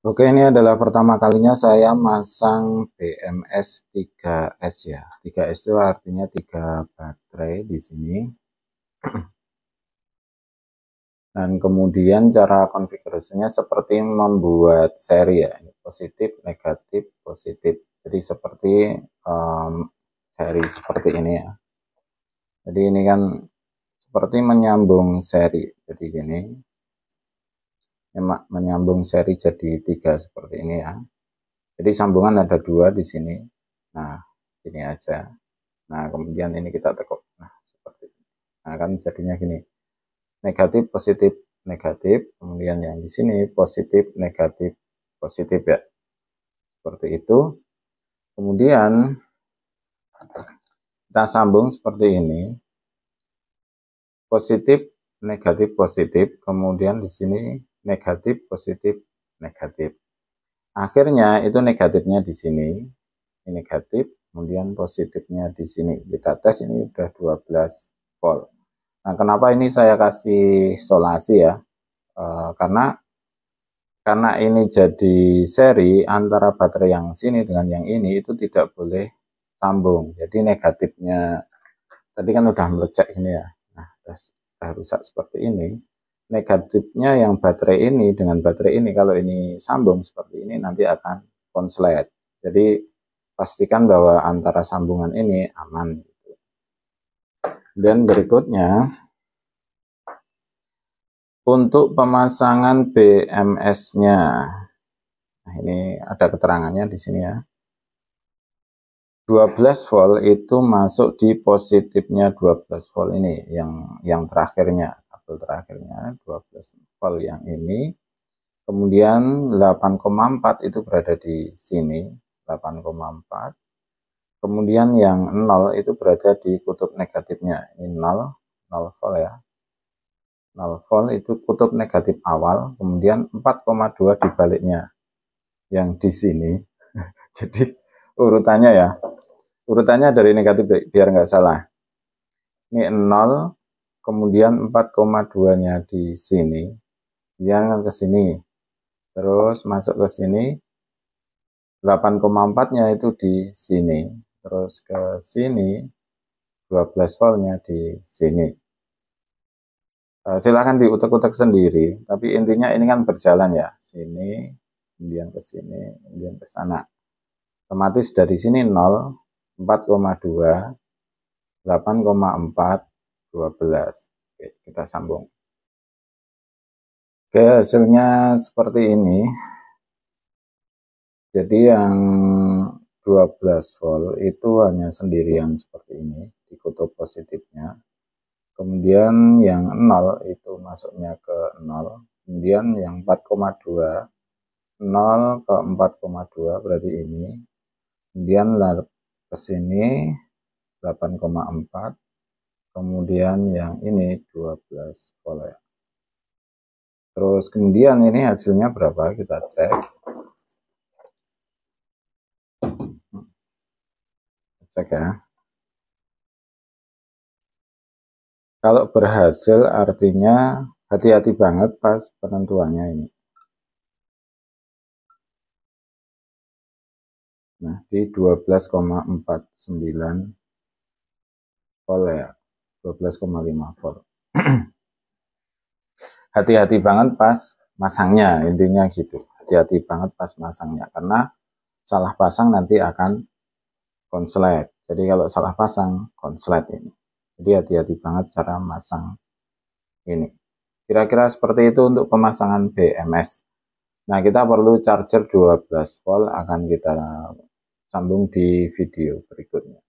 Oke, ini adalah pertama kalinya saya masang BMS 3S ya. 3S itu artinya 3 baterai di sini. Dan kemudian cara konfigurasinya seperti membuat seri ya. Positif, negatif, positif. Jadi seperti um, seri seperti ini ya. Jadi ini kan seperti menyambung seri. Jadi gini, menyambung seri jadi tiga seperti ini ya. Jadi sambungan ada dua di sini. Nah, ini aja. Nah, kemudian ini kita tekuk. Nah, seperti ini. Nah, kan jadinya gini. Negatif, positif, negatif. Kemudian yang di sini positif, negatif, positif ya. Seperti itu. Kemudian kita sambung seperti ini. Positif, negatif, positif. Kemudian di sini negatif, positif, negatif. Akhirnya itu negatifnya di sini, ini negatif, kemudian positifnya di sini. Kita tes ini sudah 12 volt. Nah, kenapa ini saya kasih solasi ya? E, karena karena ini jadi seri antara baterai yang sini dengan yang ini itu tidak boleh sambung. Jadi negatifnya tadi kan udah melecek ini ya. Nah, sudah rusak seperti ini negatifnya yang baterai ini dengan baterai ini kalau ini sambung seperti ini nanti akan konslet. Jadi pastikan bahwa antara sambungan ini aman. Dan berikutnya untuk pemasangan BMS-nya. Nah, ini ada keterangannya di sini ya. 12 volt itu masuk di positifnya 12 volt ini yang yang terakhirnya variabel terakhirnya 12 level yang ini kemudian 8,4 itu berada di sini 8,4 kemudian yang 0 itu berada di kutub negatifnya ini 0 0 volt ya 0 volt itu kutub negatif awal kemudian 4,2 dibaliknya yang di sini jadi urutannya ya urutannya dari negatif biar nggak salah ini 0 kemudian 4,2 nya di sini kemudian ke sini terus masuk ke sini 8,4 nya itu di sini terus ke sini 12 nya di sini eh, silahkan diutek-utek sendiri tapi intinya ini kan berjalan ya sini kemudian ke sini kemudian ke sana otomatis dari sini 0 4,2 8,4 12. Oke, kita sambung. Oke, hasilnya seperti ini. Jadi yang 12 volt itu hanya sendirian seperti ini di kutub positifnya. Kemudian yang 0 itu masuknya ke 0. Kemudian yang 4,2 0 ke 4,2 berarti ini. Kemudian ke sini 8,4 kemudian yang ini 12 volt ya. terus kemudian ini hasilnya berapa kita cek cek ya kalau berhasil artinya hati-hati banget pas penentuannya ini nah di 12,49 volt ya 12,5 volt hati-hati banget pas masangnya intinya gitu hati-hati banget pas masangnya karena salah pasang nanti akan konslet jadi kalau salah pasang konslet ini jadi hati-hati banget cara masang ini kira-kira seperti itu untuk pemasangan BMS nah kita perlu charger 12 volt akan kita sambung di video berikutnya